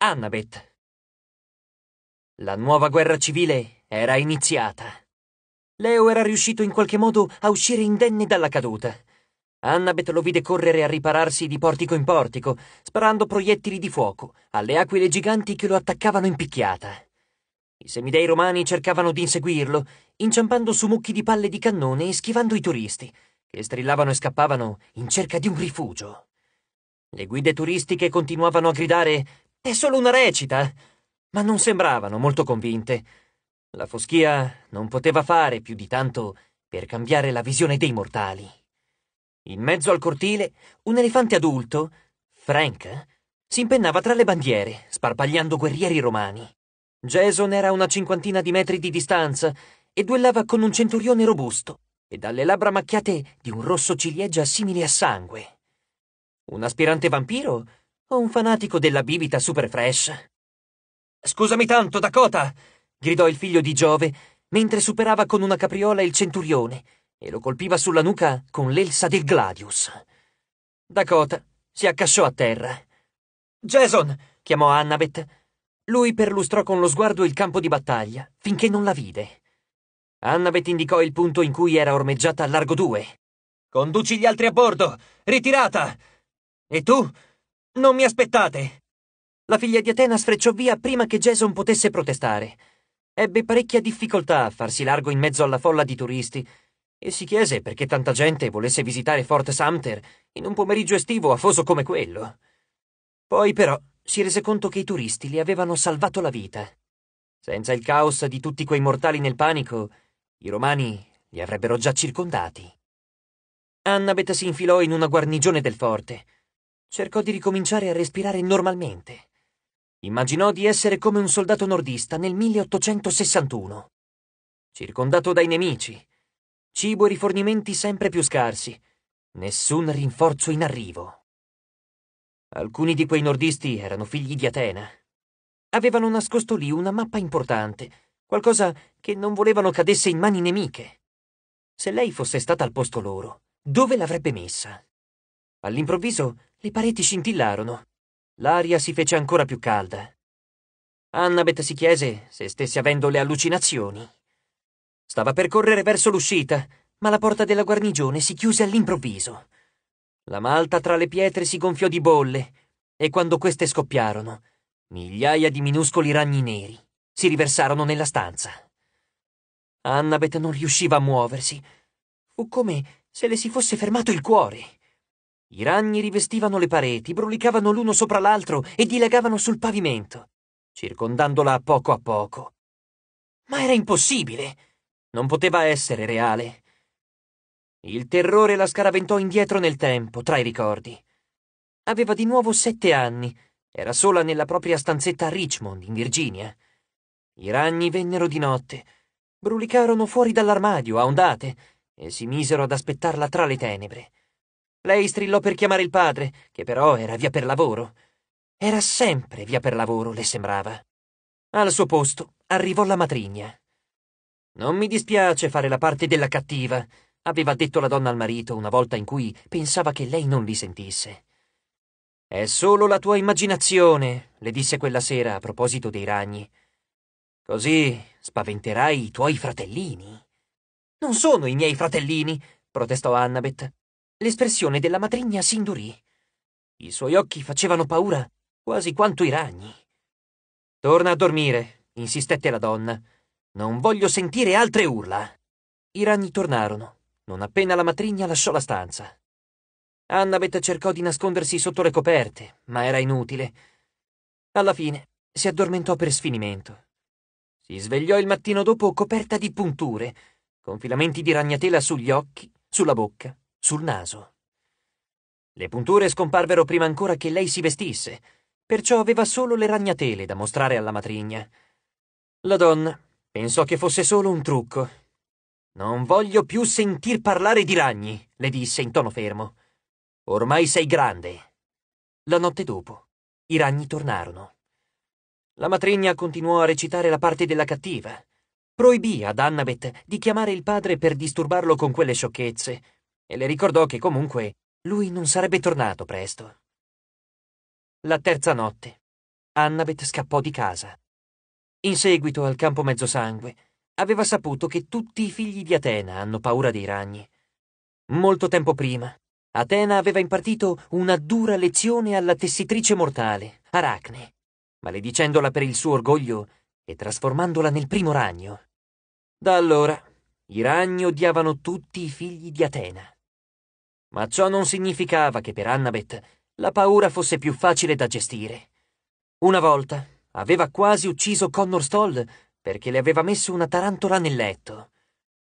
Annabeth. La nuova guerra civile era iniziata. Leo era riuscito in qualche modo a uscire indenne dalla caduta. Annabeth lo vide correre a ripararsi di portico in portico, sparando proiettili di fuoco alle aquile giganti che lo attaccavano in picchiata. I semidei romani cercavano di inseguirlo, inciampando su mucchi di palle di cannone e schivando i turisti, che strillavano e scappavano in cerca di un rifugio. Le guide turistiche continuavano a gridare è solo una recita. Eh? Ma non sembravano molto convinte. La foschia non poteva fare più di tanto per cambiare la visione dei mortali. In mezzo al cortile, un elefante adulto, Frank, si impennava tra le bandiere, sparpagliando guerrieri romani. Jason era a una cinquantina di metri di distanza e duellava con un centurione robusto e dalle labbra macchiate di un rosso ciliegia simile a sangue. Un aspirante vampiro un fanatico della bibita super fresh. Scusami tanto, Dakota! gridò il figlio di Giove, mentre superava con una capriola il centurione e lo colpiva sulla nuca con l'elsa del Gladius. Dakota si accasciò a terra. Jason! chiamò Annabeth. Lui perlustrò con lo sguardo il campo di battaglia, finché non la vide. Annabeth indicò il punto in cui era ormeggiata a largo due. Conduci gli altri a bordo! Ritirata! E tu? Non mi aspettate! La figlia di Atena sfrecciò via prima che Jason potesse protestare. Ebbe parecchia difficoltà a farsi largo in mezzo alla folla di turisti e si chiese perché tanta gente volesse visitare Fort Sumter in un pomeriggio estivo afoso come quello. Poi però si rese conto che i turisti le avevano salvato la vita. Senza il caos di tutti quei mortali nel panico, i romani li avrebbero già circondati. Annabeth si infilò in una guarnigione del forte Cercò di ricominciare a respirare normalmente. Immaginò di essere come un soldato nordista nel 1861. Circondato dai nemici, cibo e rifornimenti sempre più scarsi, nessun rinforzo in arrivo. Alcuni di quei nordisti erano figli di Atena. Avevano nascosto lì una mappa importante, qualcosa che non volevano cadesse in mani nemiche. Se lei fosse stata al posto loro, dove l'avrebbe messa? All'improvviso le pareti scintillarono. L'aria si fece ancora più calda. Annabeth si chiese se stesse avendo le allucinazioni. Stava per correre verso l'uscita, ma la porta della guarnigione si chiuse all'improvviso. La malta tra le pietre si gonfiò di bolle e quando queste scoppiarono, migliaia di minuscoli ragni neri si riversarono nella stanza. Annabeth non riusciva a muoversi. Fu come se le si fosse fermato il cuore. I ragni rivestivano le pareti, brulicavano l'uno sopra l'altro e dilagavano sul pavimento, circondandola a poco a poco. Ma era impossibile! Non poteva essere reale. Il terrore la scaraventò indietro nel tempo, tra i ricordi. Aveva di nuovo sette anni, era sola nella propria stanzetta a Richmond, in Virginia. I ragni vennero di notte, brulicarono fuori dall'armadio a ondate e si misero ad aspettarla tra le tenebre. Lei strillò per chiamare il padre, che però era via per lavoro. Era sempre via per lavoro, le sembrava. Al suo posto arrivò la matrigna. Non mi dispiace fare la parte della cattiva, aveva detto la donna al marito una volta in cui pensava che lei non li sentisse. È solo la tua immaginazione, le disse quella sera a proposito dei ragni. Così spaventerai i tuoi fratellini. Non sono i miei fratellini, protestò Annabeth. L'espressione della matrigna si indurì. I suoi occhi facevano paura quasi quanto i ragni. Torna a dormire, insistette la donna. Non voglio sentire altre urla. I ragni tornarono, non appena la matrigna lasciò la stanza. Annabeth cercò di nascondersi sotto le coperte, ma era inutile. Alla fine si addormentò per sfinimento. Si svegliò il mattino dopo coperta di punture, con filamenti di ragnatela sugli occhi, sulla bocca sul naso. Le punture scomparvero prima ancora che lei si vestisse, perciò aveva solo le ragnatele da mostrare alla matrigna. La donna pensò che fosse solo un trucco. Non voglio più sentir parlare di ragni, le disse in tono fermo. Ormai sei grande. La notte dopo, i ragni tornarono. La matrigna continuò a recitare la parte della cattiva. Proibì ad Annabeth di chiamare il padre per disturbarlo con quelle sciocchezze e le ricordò che comunque lui non sarebbe tornato presto. La terza notte, Annabeth scappò di casa. In seguito al campo mezzosangue, aveva saputo che tutti i figli di Atena hanno paura dei ragni. Molto tempo prima, Atena aveva impartito una dura lezione alla tessitrice mortale, Aracne, maledicendola per il suo orgoglio e trasformandola nel primo ragno. Da allora, i ragni odiavano tutti i figli di Atena. Ma ciò non significava che per Annabeth la paura fosse più facile da gestire. Una volta aveva quasi ucciso Connor Stoll perché le aveva messo una tarantola nel letto.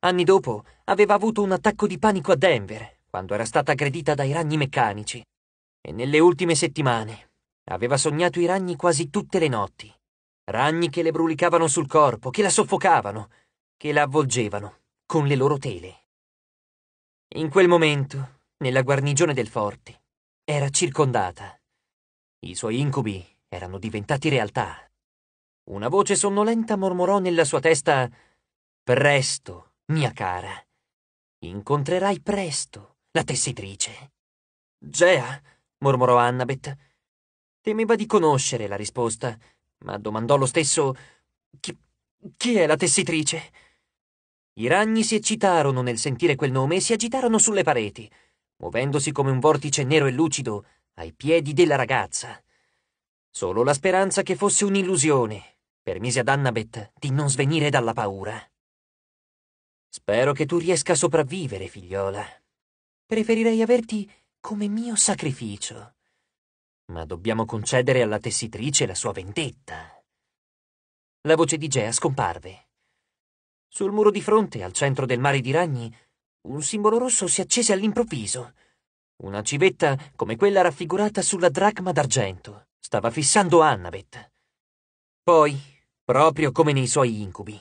Anni dopo aveva avuto un attacco di panico a Denver, quando era stata aggredita dai ragni meccanici. E nelle ultime settimane aveva sognato i ragni quasi tutte le notti. Ragni che le brulicavano sul corpo, che la soffocavano, che la avvolgevano con le loro tele. In quel momento nella guarnigione del forte. Era circondata. I suoi incubi erano diventati realtà. Una voce sonnolenta mormorò nella sua testa Presto, mia cara. Incontrerai presto la tessitrice. Gea, mormorò Annabeth. Temeva di conoscere la risposta, ma domandò lo stesso chi, chi è la tessitrice? I ragni si eccitarono nel sentire quel nome e si agitarono sulle pareti muovendosi come un vortice nero e lucido ai piedi della ragazza. Solo la speranza che fosse un'illusione permise ad Annabeth di non svenire dalla paura. Spero che tu riesca a sopravvivere, figliola. Preferirei averti come mio sacrificio. Ma dobbiamo concedere alla tessitrice la sua vendetta. La voce di Gea scomparve. Sul muro di fronte, al centro del mare di ragni, un simbolo rosso si accese all'improvviso. Una civetta come quella raffigurata sulla dracma d'argento stava fissando Annabeth. Poi, proprio come nei suoi incubi,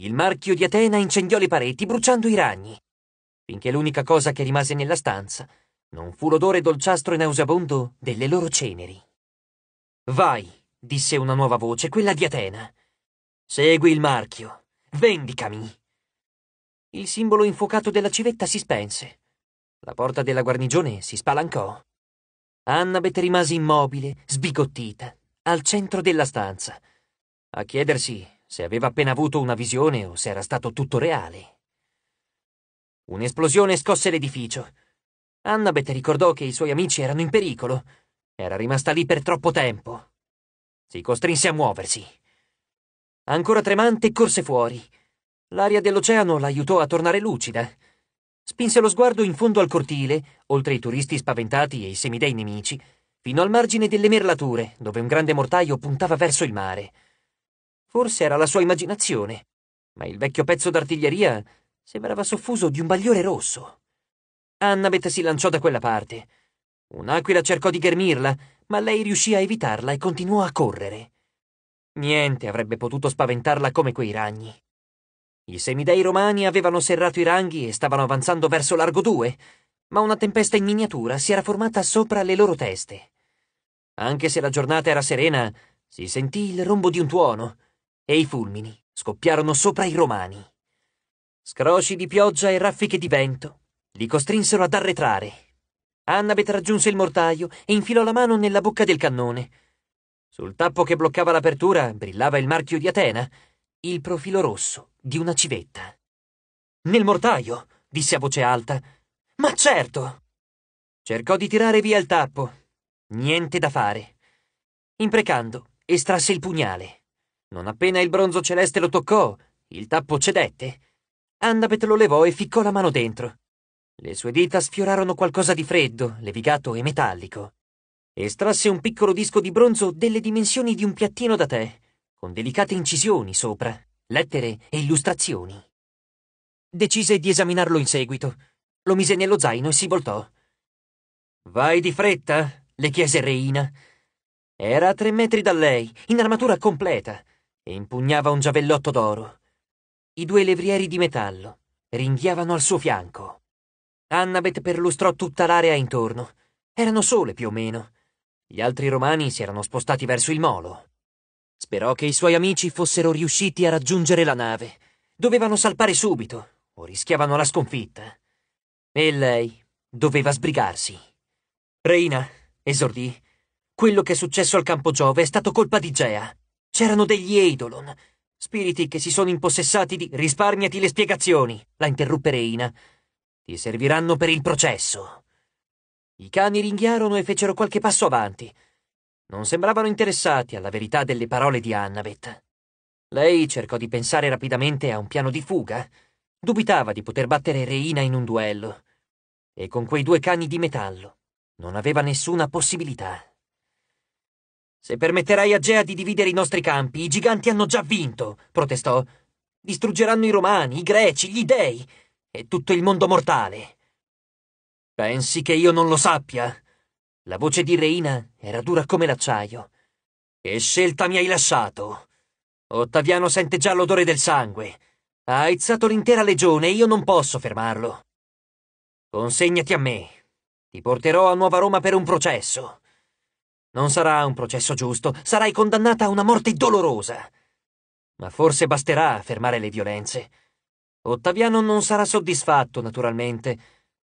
il marchio di Atena incendiò le pareti bruciando i ragni, finché l'unica cosa che rimase nella stanza non fu l'odore dolciastro e nauseabondo delle loro ceneri. Vai, disse una nuova voce, quella di Atena. Segui il marchio. Vendicami. Il simbolo infuocato della civetta si spense. La porta della guarnigione si spalancò. Annabeth rimase immobile, sbigottita, al centro della stanza, a chiedersi se aveva appena avuto una visione o se era stato tutto reale. Un'esplosione scosse l'edificio. Annabeth ricordò che i suoi amici erano in pericolo. Era rimasta lì per troppo tempo. Si costrinse a muoversi. Ancora tremante, corse fuori. L'aria dell'oceano l'aiutò a tornare lucida. Spinse lo sguardo in fondo al cortile, oltre i turisti spaventati e i semidei nemici, fino al margine delle merlature, dove un grande mortaio puntava verso il mare. Forse era la sua immaginazione, ma il vecchio pezzo d'artiglieria sembrava soffuso di un bagliore rosso. Annabeth si lanciò da quella parte. Un'aquila cercò di ghermirla, ma lei riuscì a evitarla e continuò a correre. Niente avrebbe potuto spaventarla come quei ragni. I semidei romani avevano serrato i ranghi e stavano avanzando verso largo 2, ma una tempesta in miniatura si era formata sopra le loro teste. Anche se la giornata era serena, si sentì il rombo di un tuono e i fulmini scoppiarono sopra i romani. Scrosci di pioggia e raffiche di vento li costrinsero ad arretrare. Annabeth raggiunse il mortaio e infilò la mano nella bocca del cannone. Sul tappo che bloccava l'apertura brillava il marchio di Atena, il profilo rosso di una civetta. Nel mortaio, disse a voce alta. Ma certo! Cercò di tirare via il tappo. Niente da fare. Imprecando, estrasse il pugnale. Non appena il bronzo celeste lo toccò, il tappo cedette. Annabeth lo levò e ficcò la mano dentro. Le sue dita sfiorarono qualcosa di freddo, levigato e metallico. Estrasse un piccolo disco di bronzo delle dimensioni di un piattino da tè con delicate incisioni sopra, lettere e illustrazioni. Decise di esaminarlo in seguito. Lo mise nello zaino e si voltò. Vai di fretta, le chiese Reina. Era a tre metri da lei, in armatura completa, e impugnava un giavellotto d'oro. I due levrieri di metallo ringhiavano al suo fianco. Annabeth perlustrò tutta l'area intorno. Erano sole più o meno. Gli altri romani si erano spostati verso il molo. Sperò che i suoi amici fossero riusciti a raggiungere la nave. Dovevano salpare subito o rischiavano la sconfitta. E lei doveva sbrigarsi. Reina, esordì, quello che è successo al campo Giove è stato colpa di Gea. C'erano degli Eidolon, spiriti che si sono impossessati di... Risparmiati le spiegazioni, la interruppe Reina. Ti serviranno per il processo. I cani ringhiarono e fecero qualche passo avanti. Non sembravano interessati alla verità delle parole di Annabeth. Lei cercò di pensare rapidamente a un piano di fuga. Dubitava di poter battere Reina in un duello. E con quei due cani di metallo non aveva nessuna possibilità. Se permetterai a Gea di dividere i nostri campi, i giganti hanno già vinto, protestò. Distruggeranno i romani, i greci, gli dei e tutto il mondo mortale. Pensi che io non lo sappia? La voce di Reina era dura come l'acciaio. Che scelta mi hai lasciato? Ottaviano sente già l'odore del sangue. Ha aizzato l'intera legione e io non posso fermarlo. Consegnati a me. Ti porterò a Nuova Roma per un processo. Non sarà un processo giusto, sarai condannata a una morte dolorosa. Ma forse basterà a fermare le violenze. Ottaviano non sarà soddisfatto, naturalmente,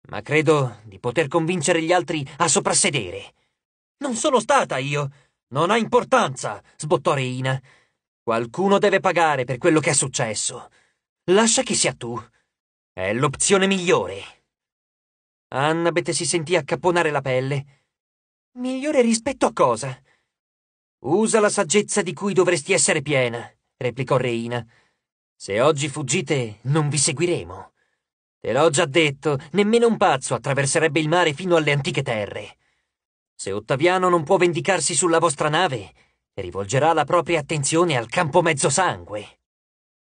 ma credo di poter convincere gli altri a soprassedere. Non sono stata io. Non ha importanza, sbottò Reina. Qualcuno deve pagare per quello che è successo. Lascia che sia tu. È l'opzione migliore. Annabeth si sentì accapponare la pelle. Migliore rispetto a cosa? Usa la saggezza di cui dovresti essere piena, replicò Reina. Se oggi fuggite, non vi seguiremo. Te l'ho già detto, nemmeno un pazzo attraverserebbe il mare fino alle antiche terre. Se Ottaviano non può vendicarsi sulla vostra nave, rivolgerà la propria attenzione al campo mezzosangue.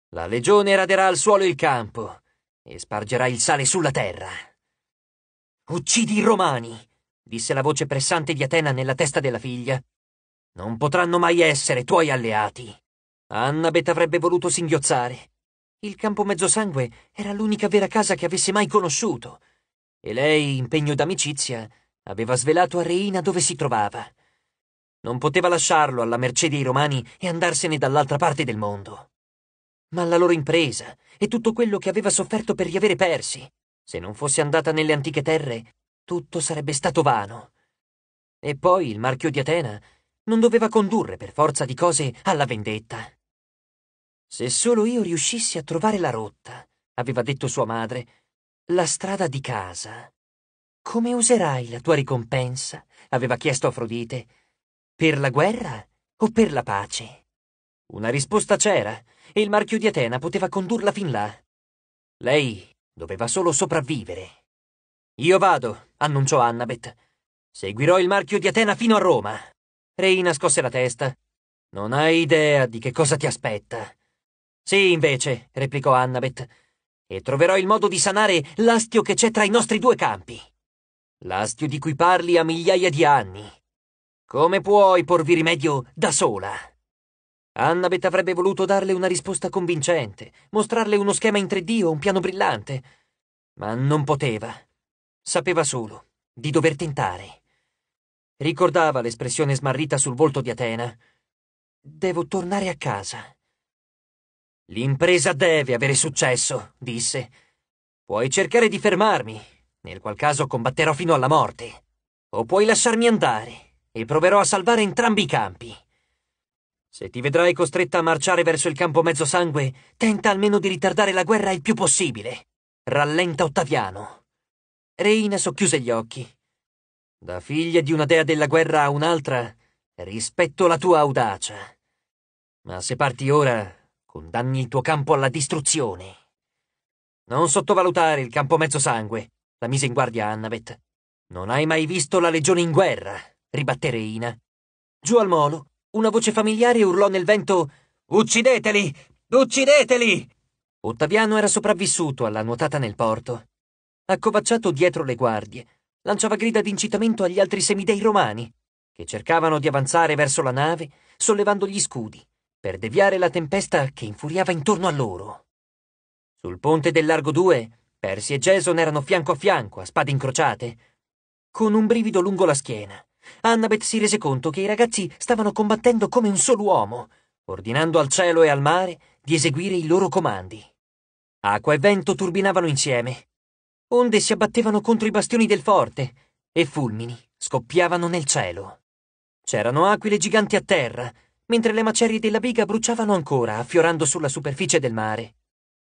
La legione raderà al suolo il campo e spargerà il sale sulla terra. Uccidi i romani, disse la voce pressante di Atena nella testa della figlia. Non potranno mai essere tuoi alleati. Annabeth avrebbe voluto singhiozzare, il campo mezzosangue era l'unica vera casa che avesse mai conosciuto. E lei, in pegno d'amicizia, aveva svelato a Reina dove si trovava. Non poteva lasciarlo alla mercé dei romani e andarsene dall'altra parte del mondo. Ma la loro impresa e tutto quello che aveva sofferto per riavere persi, se non fosse andata nelle antiche terre, tutto sarebbe stato vano. E poi il marchio di Atena non doveva condurre per forza di cose alla vendetta. Se solo io riuscissi a trovare la rotta, aveva detto sua madre, la strada di casa. Come userai la tua ricompensa? aveva chiesto Afrodite. Per la guerra o per la pace? Una risposta c'era, e il marchio di Atena poteva condurla fin là. Lei doveva solo sopravvivere. Io vado, annunciò Annabeth. Seguirò il marchio di Atena fino a Roma. Reina scosse la testa. Non hai idea di che cosa ti aspetta. Sì, invece, replicò Annabeth, e troverò il modo di sanare l'astio che c'è tra i nostri due campi. L'astio di cui parli ha migliaia di anni. Come puoi porvi rimedio da sola? Annabeth avrebbe voluto darle una risposta convincente, mostrarle uno schema in 3D o un piano brillante, ma non poteva. Sapeva solo di dover tentare. Ricordava l'espressione smarrita sul volto di Atena. Devo tornare a casa. L'impresa deve avere successo, disse. Puoi cercare di fermarmi, nel qual caso combatterò fino alla morte. O puoi lasciarmi andare e proverò a salvare entrambi i campi. Se ti vedrai costretta a marciare verso il campo mezzosangue, tenta almeno di ritardare la guerra il più possibile. Rallenta Ottaviano. Reina socchiuse gli occhi. Da figlia di una dea della guerra a un'altra, rispetto la tua audacia. Ma se parti ora, Condanni il tuo campo alla distruzione. Non sottovalutare il campo mezzo sangue, la mise in guardia Annavet. Non hai mai visto la legione in guerra, ribatté Reina. Giù al molo, una voce familiare urlò nel vento Uccideteli! Uccideteli! Ottaviano era sopravvissuto alla nuotata nel porto. Accovacciato dietro le guardie, lanciava grida d'incitamento agli altri semidei romani, che cercavano di avanzare verso la nave, sollevando gli scudi per deviare la tempesta che infuriava intorno a loro. Sul ponte del Largo 2, Percy e Jason erano fianco a fianco, a spade incrociate. Con un brivido lungo la schiena, Annabeth si rese conto che i ragazzi stavano combattendo come un solo uomo, ordinando al cielo e al mare di eseguire i loro comandi. Acqua e vento turbinavano insieme. Onde si abbattevano contro i bastioni del forte e fulmini scoppiavano nel cielo. C'erano aquile giganti a terra, mentre le macerie della biga bruciavano ancora, affiorando sulla superficie del mare.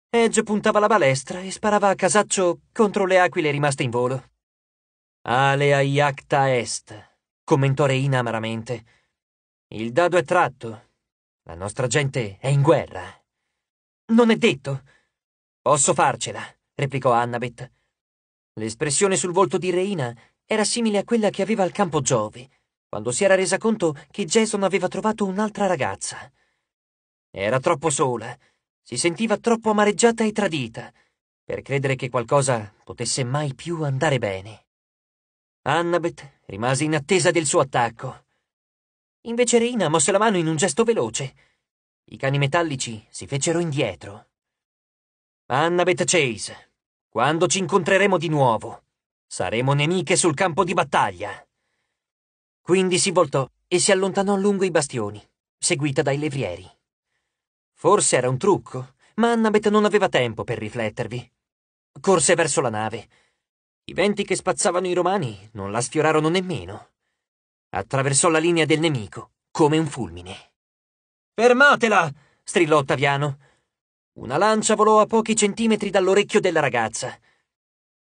Edge puntava la balestra e sparava a casaccio contro le aquile rimaste in volo. Alea iacta est, commentò Reina amaramente. Il dado è tratto. La nostra gente è in guerra. Non è detto. Posso farcela, replicò Annabeth. L'espressione sul volto di Reina era simile a quella che aveva al campo Giove, quando si era resa conto che Jason aveva trovato un'altra ragazza. Era troppo sola, si sentiva troppo amareggiata e tradita per credere che qualcosa potesse mai più andare bene. Annabeth rimase in attesa del suo attacco. Invece Reina mosse la mano in un gesto veloce. I cani metallici si fecero indietro. Annabeth Chase, quando ci incontreremo di nuovo, saremo nemiche sul campo di battaglia. Quindi si voltò e si allontanò lungo i bastioni, seguita dai levrieri. Forse era un trucco, ma Annabeth non aveva tempo per riflettervi. Corse verso la nave. I venti che spazzavano i romani non la sfiorarono nemmeno. Attraversò la linea del nemico come un fulmine. Fermatela! strillò Ottaviano. Una lancia volò a pochi centimetri dall'orecchio della ragazza.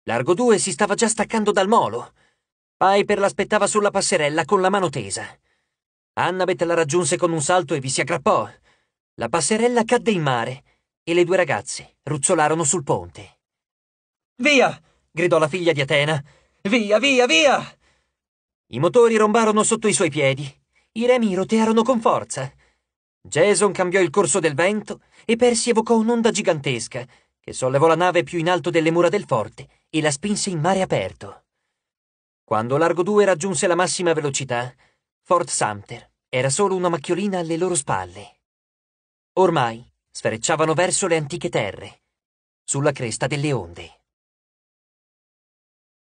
Largo 2 si stava già staccando dal molo. Piper l'aspettava sulla passerella con la mano tesa. Annabeth la raggiunse con un salto e vi si aggrappò. La passerella cadde in mare e le due ragazze ruzzolarono sul ponte. Via! gridò la figlia di Atena. Via, via, via! I motori rombarono sotto i suoi piedi. I remi rotearono con forza. Jason cambiò il corso del vento e Percy evocò un'onda gigantesca che sollevò la nave più in alto delle mura del forte e la spinse in mare aperto. Quando Largo 2 raggiunse la massima velocità, Fort Sumter era solo una macchiolina alle loro spalle. Ormai sferecciavano verso le antiche terre, sulla cresta delle onde.